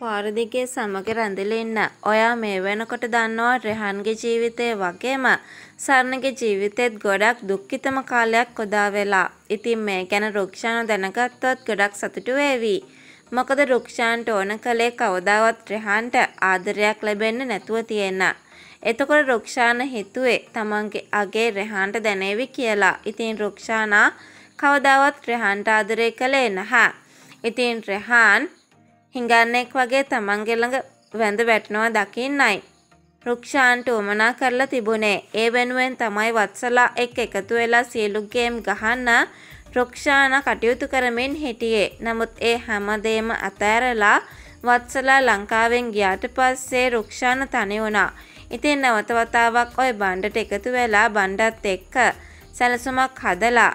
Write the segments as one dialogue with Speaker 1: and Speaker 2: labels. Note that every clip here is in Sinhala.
Speaker 1: පාර දිගේ සමග රැඳිලා ඉන්න. ඔයා මේ වෙනකොට දන්නවා රෙහන්ගේ ජීවිතේ වගේම සර්ණගේ ජීවිතෙත් ගොඩක් දුක්ඛිතම කාලයක් කොදා වෙලා. ඉතින් මේ ගැන රුක්ෂාන දැනගත්තොත් ගොඩක් සතුටු වේවි. මොකද රුක්ෂාන්ට ඕන කලේ කවදාවත් රෙහන්ට ආදරයක් ලැබෙන්න නැතුව තියෙන. එතකොට රුක්ෂාන හිතුවේ තමන්ගේ අගේ රෙහන්ට දැනේවි කියලා. ඉතින් රුක්ෂානා කවදාවත් රෙහන්ට ආදරය කළේ නැහැ. ඉතින් රෙහාන් හිඟන්නෙක් වගේ තමන්ගේ ළඟ වැඳ වැටෙනවා දකින්නයි. රුක්ෂාන්ට උමනා කරලා තිබුණේ ඒ වෙනුවෙන් තමයි වත්සලා එක් එකතු වෙලා සියලු ගේම් ගහන්න රුක්ෂාන කටයුතු කරමින් හිටියේ. නමුත් ඒ හැමදේම අතෑරලා වත්සලා ලංකාවෙන් ගියාට පස්සේ රුක්ෂාන තනි වුණා. ඉතින් නැවත වතාවක් ওই බණ්ඩට එකතු වෙලා බණ්ඩත් එක්ක සැලසුමක් හදලා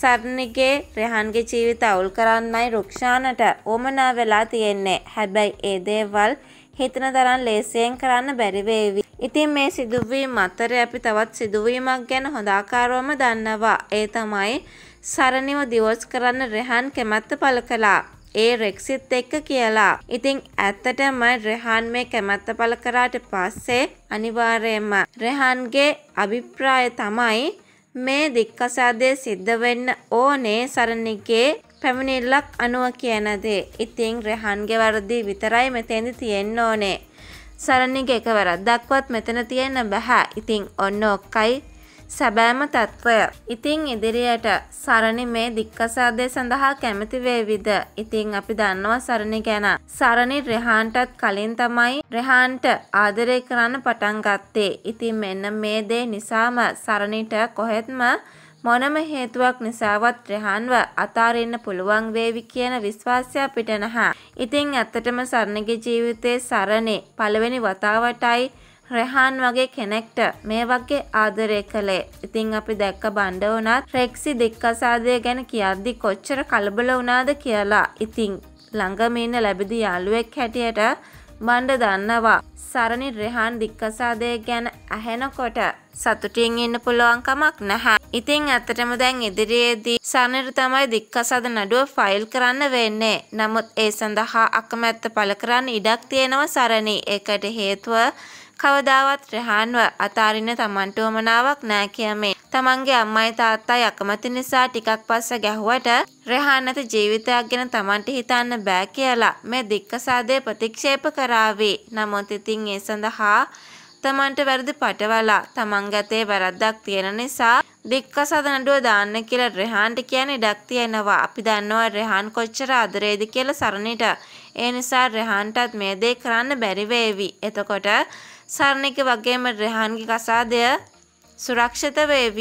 Speaker 1: සර්ණගේ රෙහන්ගේ ජීවිත අවුල් කරන්නයි රුක්ෂානට ඕමනා වෙලා තියෙන්නේ. හැබැයි ඒ දේවල් හිතන තරම් ලේසියෙන් කරන්න බැරි වේවි. ඉතින් මේ සිදුවීම් අතර අපි තවත් සිදුවීමක් ගැන හොඳ ආකාරවම දන්නවා. ඒ තමයි සරණිව දිවොස් කරන්න රෙහන් කැමැත්ත පළ කළා. ඒ රෙක්සිත් එක්ක කියලා. ඉතින් ඇත්තටම රෙහන් මේ කැමැත්ත පළ කරාට පස්සේ අනිවාර්යයෙන්ම රෙහන්ගේ අභිප්‍රාය තමයි මේ දික්කසාදය සිද්ධ වෙන්න ඕනේ සරණිකේ පැමිණිල්ලක් අනුව කියන දේ. ඉතින් රෙහන්ගේ වර්දී විතරයි මෙතෙන්දි තියෙන්න ඕනේ. සරණිගේ එක වැරද්දක්වත් මෙතන තියෙන්න බෑ. ඉතින් ඔන්න ඔක්කයි සැබෑම තත්ත්වය. ඉතිං ඉදිරියට සරණි මේ දික්කසාදය සඳහා කැමති වේවිද. ඉතිං අපි දන්නවා සරණි ගැන. සරණි රෙහාන්ටත් කලින් තමයි රෙහාන්ට ආදරය කරන්න පටන් ගත්තේ. ඉතින් මෙන්න මේ දේ නිසාම සරණිට කොහෙත්ම මොනම හේතුවක් නිසාවත් රෙහන්ව අතාරින්න පුළුවන් වේවි කියන විශ්වාසය අපිට නැහැ. ඉතින් ඇත්තටම සරණගේ ජීවිතයේ සරණේ පළවෙනි වතාවටයි රෙහාන් වගේ කෙනෙක්ට මේ වගේ ආදරය කළේ. ඉතින් අපි දැක්ක බණ්ඩ වුණත් රෙක්සි දික්කසාදය ගැන කියද්දි කොච්චර කලබල වුණාද කියලා. ඉතින් ළඟම ඉන්න ලැබිදි යාළුවෙක් හැටියට බණ්ඩ දන්නවා. සරණි රෙහාන් දික්කසාදය ගැන ඇහෙනකොට සතුටින් ඉන්න පුළුවන් කමක් නැහැ. ඉතින් ඇත්තටම දැන් ඉදිරියේදී සරණිට තමයි දික්කසාද නඩුව ෆයිල් කරන්න වෙන්නේ. නමුත් ඒ සඳහා අකමැත්ත පළ කරන්න ඉඩක් තියෙනවා සරණි. ඒකට හේතුව කවදාවත් රෙහාන්ව අතාරින්න Tamanට උවමනාවක් නෑ කියමේ. තමන්ගේ අම්මයි තාත්තයි අකමැති නිසා ටිකක් පස්ස ගැහුවට රෙහාන්නට ජීවිතයක් ගැන තමන්ට හිතන්න බෑ කියලා මේ දික්කසාදය ප්‍රතික්ෂේප කරාවේ. නමුත් ඉතින් ඒ සඳහා තමන්ට වැරදි පටවලා තමන් ගතේ වැරද්දක් තියෙන නිසා දික්කසාද නඩුව දාන්න කියලා රෙහාන්ට කියන ඉඩක් තියෙනවා. අපි දන්නවා රෙහාන් කොච්චර අදරේද කියලා සරණිට. ඒ නිසා රෙහාන්ටත් මේ දේ කරන්න බැරි වේවි. එතකොට සරණ එක වගේම රෙහන්ගේ කසාදය සුරක්ෂිත වේවි.